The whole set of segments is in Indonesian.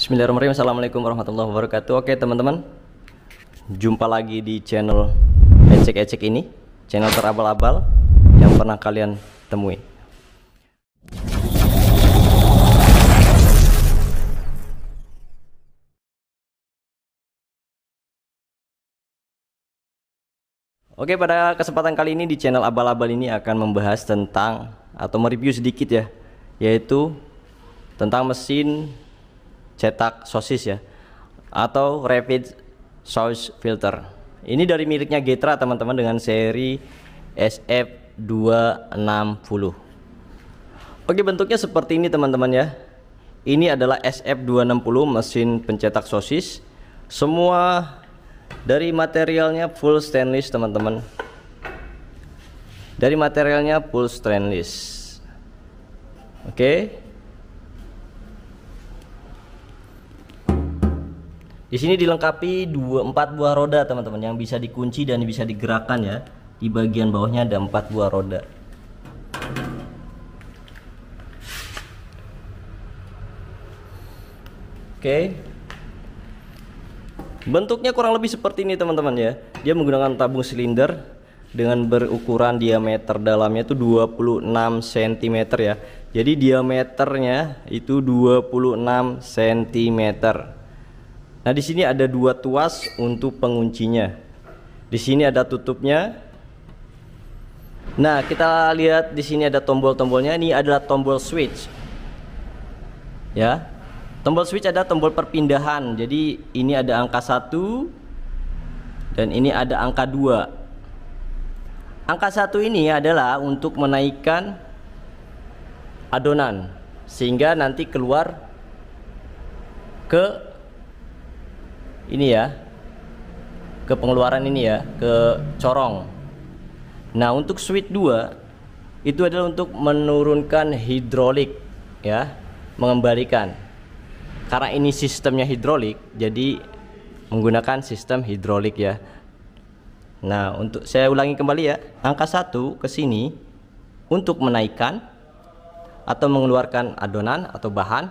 Bismillahirrahmanirrahim Assalamualaikum warahmatullahi wabarakatuh Oke teman-teman Jumpa lagi di channel Ecek-Ecek ini Channel terabal-abal Yang pernah kalian temui Oke pada kesempatan kali ini di channel abal-abal ini akan membahas tentang Atau mereview sedikit ya Yaitu Tentang mesin cetak sosis ya atau rapid sauce filter. Ini dari miliknya Getra teman-teman dengan seri SF260. Oke, bentuknya seperti ini teman-teman ya. Ini adalah SF260 mesin pencetak sosis. Semua dari materialnya full stainless teman-teman. Dari materialnya full stainless. Oke. Di sini dilengkapi dua empat buah roda teman-teman yang bisa dikunci dan bisa digerakkan ya. Di bagian bawahnya ada empat buah roda. Oke. Bentuknya kurang lebih seperti ini teman-teman ya. Dia menggunakan tabung silinder dengan berukuran diameter dalamnya itu 26 cm ya. Jadi diameternya itu 26 cm. Nah, di sini ada dua tuas untuk penguncinya. Di sini ada tutupnya. Nah, kita lihat di sini ada tombol-tombolnya. Ini adalah tombol switch. Ya. Tombol switch ada tombol perpindahan. Jadi, ini ada angka 1 dan ini ada angka 2. Angka 1 ini adalah untuk menaikkan adonan sehingga nanti keluar ke ini ya ke pengeluaran ini ya ke corong nah untuk switch 2 itu adalah untuk menurunkan hidrolik ya mengembalikan karena ini sistemnya hidrolik jadi menggunakan sistem hidrolik ya nah untuk saya ulangi kembali ya angka satu ke sini untuk menaikkan atau mengeluarkan adonan atau bahan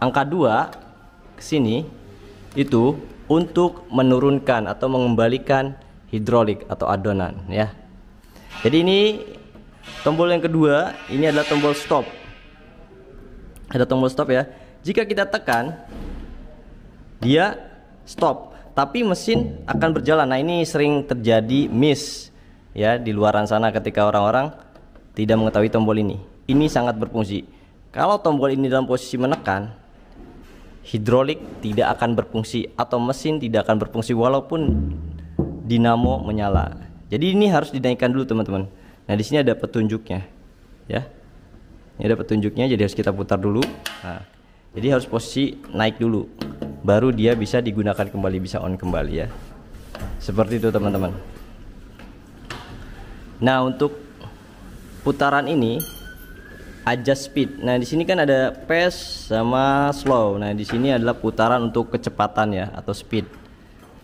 angka 2 sini itu untuk menurunkan atau mengembalikan hidrolik atau adonan ya. Jadi ini tombol yang kedua, ini adalah tombol stop. Ada tombol stop ya. Jika kita tekan dia stop, tapi mesin akan berjalan. Nah, ini sering terjadi miss ya di luaran sana ketika orang-orang tidak mengetahui tombol ini. Ini sangat berfungsi. Kalau tombol ini dalam posisi menekan, hidrolik tidak akan berfungsi atau mesin tidak akan berfungsi walaupun dinamo menyala. Jadi ini harus dinaikkan dulu teman-teman. Nah di sini ada petunjuknya, ya. Ini ada petunjuknya, jadi harus kita putar dulu. Nah, jadi harus posisi naik dulu, baru dia bisa digunakan kembali, bisa on kembali ya. Seperti itu teman-teman. Nah untuk putaran ini adjust speed. Nah, di sini kan ada pace sama slow. Nah, di sini adalah putaran untuk kecepatan ya atau speed.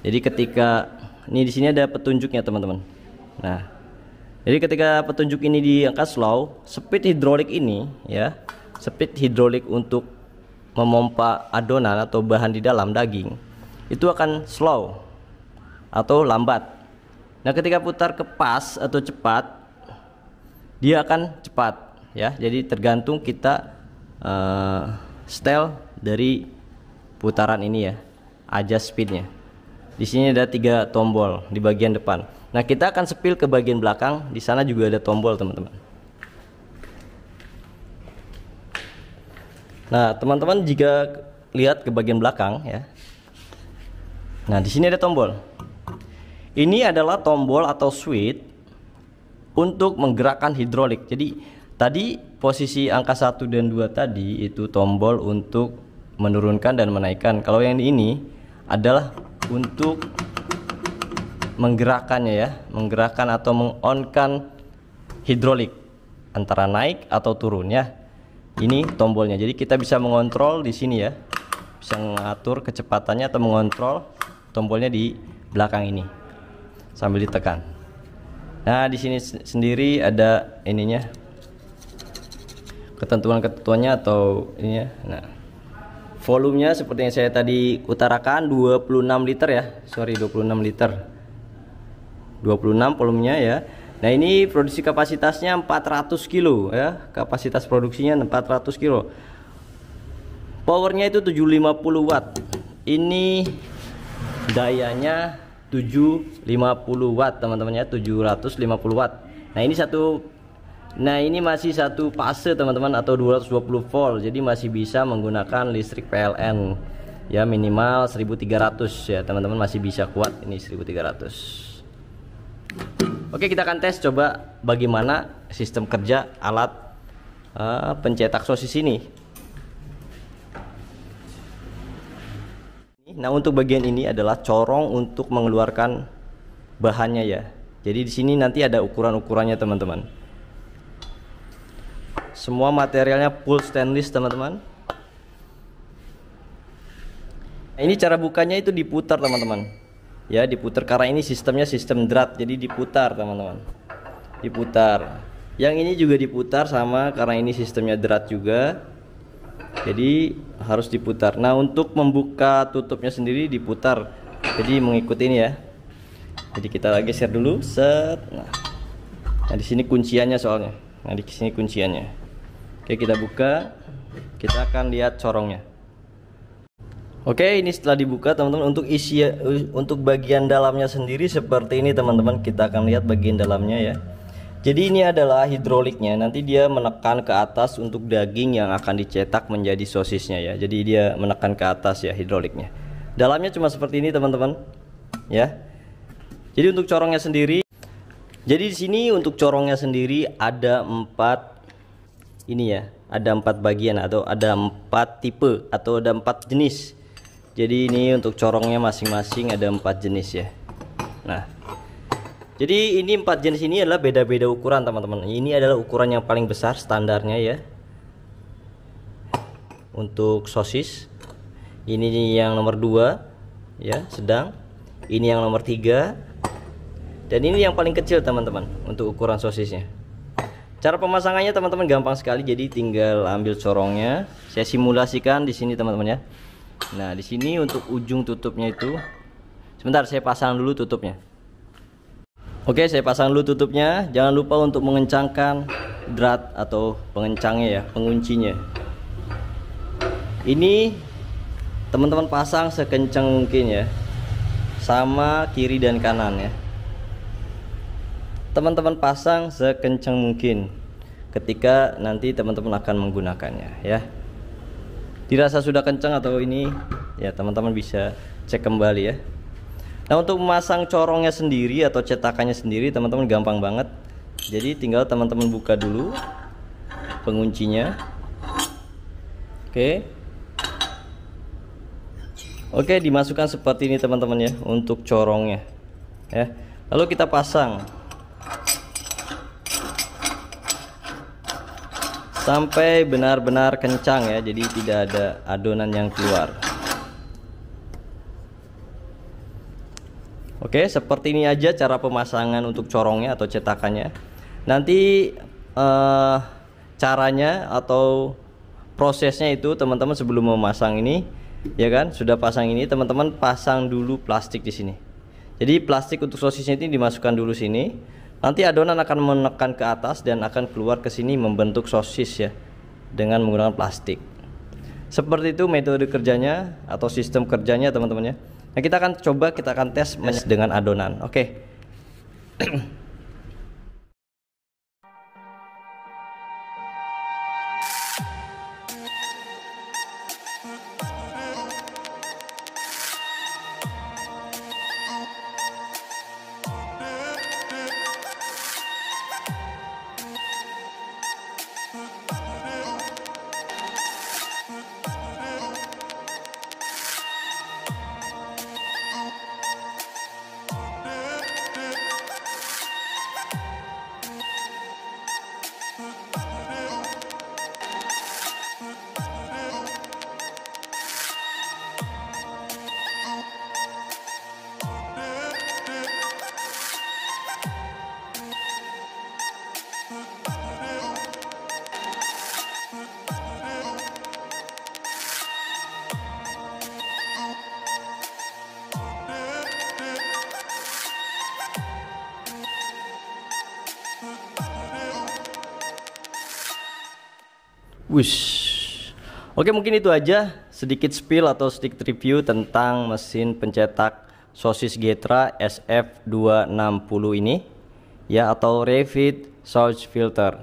Jadi ketika ini di sini ada petunjuknya, teman-teman. Nah, jadi ketika petunjuk ini di diangkat slow, speed hidrolik ini ya, speed hidrolik untuk memompa adonan atau bahan di dalam daging itu akan slow atau lambat. Nah, ketika putar ke pas atau cepat, dia akan cepat ya. Jadi tergantung kita uh, style dari putaran ini ya, adjust speednya. Di sini ada tiga tombol di bagian depan. Nah kita akan sepil ke bagian belakang. Di sana juga ada tombol teman-teman. Nah teman-teman jika lihat ke bagian belakang ya. Nah di sini ada tombol. Ini adalah tombol atau switch untuk menggerakkan hidrolik. Jadi Tadi posisi angka 1 dan 2 tadi itu tombol untuk menurunkan dan menaikkan. Kalau yang ini adalah untuk menggerakkannya ya, menggerakkan atau mengonkan hidrolik antara naik atau turun ya. Ini tombolnya. Jadi kita bisa mengontrol di sini ya. Bisa mengatur kecepatannya atau mengontrol tombolnya di belakang ini. Sambil ditekan. Nah, di sini sendiri ada ininya ketentuan-ketentuannya atau ini ya. Nah, volumenya seperti yang saya tadi utarakan 26 liter ya. Sorry 26 liter. 26 volumenya ya. Nah, ini produksi kapasitasnya 400 kilo ya. Kapasitas produksinya 400 kilo. Powernya itu 750 watt. Ini dayanya 750 watt teman-temannya 750 watt. Nah, ini satu Nah ini masih satu fase teman-teman atau 220 volt jadi masih bisa menggunakan listrik PLN ya minimal 1300 ya teman-teman masih bisa kuat ini 1300 Oke kita akan tes coba bagaimana sistem kerja alat uh, pencetak sosis ini Nah untuk bagian ini adalah corong untuk mengeluarkan bahannya ya jadi di sini nanti ada ukuran-ukurannya teman-teman semua materialnya full stainless teman-teman. Nah, ini cara bukanya itu diputar teman-teman. Ya diputar karena ini sistemnya sistem drat jadi diputar teman-teman. Diputar. Yang ini juga diputar sama karena ini sistemnya drat juga. Jadi harus diputar. Nah untuk membuka tutupnya sendiri diputar. Jadi mengikuti ini ya. Jadi kita lagi geser dulu set. Nah, nah di sini kunciannya soalnya. Nah di sini kunciannya. Oke, kita buka. Kita akan lihat corongnya. Oke, ini setelah dibuka teman-teman untuk isi untuk bagian dalamnya sendiri seperti ini teman-teman. Kita akan lihat bagian dalamnya ya. Jadi ini adalah hidroliknya. Nanti dia menekan ke atas untuk daging yang akan dicetak menjadi sosisnya ya. Jadi dia menekan ke atas ya hidroliknya. Dalamnya cuma seperti ini teman-teman. Ya. jadi untuk corongnya sendiri jadi di sini untuk corongnya sendiri ada empat ini ya ada empat bagian atau ada empat tipe atau ada empat jenis jadi ini untuk corongnya masing-masing ada empat jenis ya nah jadi ini empat jenis ini adalah beda-beda ukuran teman-teman ini adalah ukuran yang paling besar standarnya ya untuk sosis ini yang nomor dua ya sedang ini yang nomor tiga dan ini yang paling kecil teman-teman untuk ukuran sosisnya Cara pemasangannya teman-teman gampang sekali. Jadi tinggal ambil corongnya. Saya simulasikan di sini teman-teman ya. Nah, di sini untuk ujung tutupnya itu sebentar saya pasang dulu tutupnya. Oke, saya pasang dulu tutupnya. Jangan lupa untuk mengencangkan drat atau pengencangnya ya, penguncinya. Ini teman-teman pasang sekencang mungkin ya. Sama kiri dan kanan ya teman-teman pasang sekencang mungkin ketika nanti teman-teman akan menggunakannya ya dirasa sudah kencang atau ini ya teman-teman bisa cek kembali ya nah untuk memasang corongnya sendiri atau cetakannya sendiri teman-teman gampang banget jadi tinggal teman-teman buka dulu penguncinya oke oke dimasukkan seperti ini teman-teman ya untuk corongnya ya lalu kita pasang sampai benar-benar kencang ya jadi tidak ada adonan yang keluar Oke seperti ini aja cara pemasangan untuk corongnya atau cetakannya nanti eh, caranya atau prosesnya itu teman-teman sebelum memasang ini ya kan sudah pasang ini teman-teman pasang dulu plastik di sini jadi plastik untuk sosisnya ini dimasukkan dulu sini Nanti adonan akan menekan ke atas dan akan keluar ke sini membentuk sosis ya dengan menggunakan plastik. Seperti itu metode kerjanya atau sistem kerjanya teman-teman ya. Nah, kita akan coba kita akan tes mes dengan adonan. Oke. Okay. Wish. Oke mungkin itu aja sedikit spill atau sedikit review tentang mesin pencetak sosis Getra SF260 ini ya atau Revit Source Filter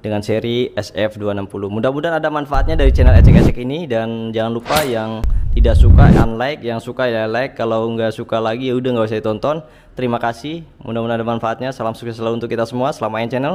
dengan seri SF260 mudah-mudahan ada manfaatnya dari channel ecek-ecek ini dan jangan lupa yang tidak suka unlike yang suka ya like kalau nggak suka lagi ya udah nggak usah ditonton terima kasih mudah-mudahan ada manfaatnya salam sukses selalu untuk kita semua selamat main channel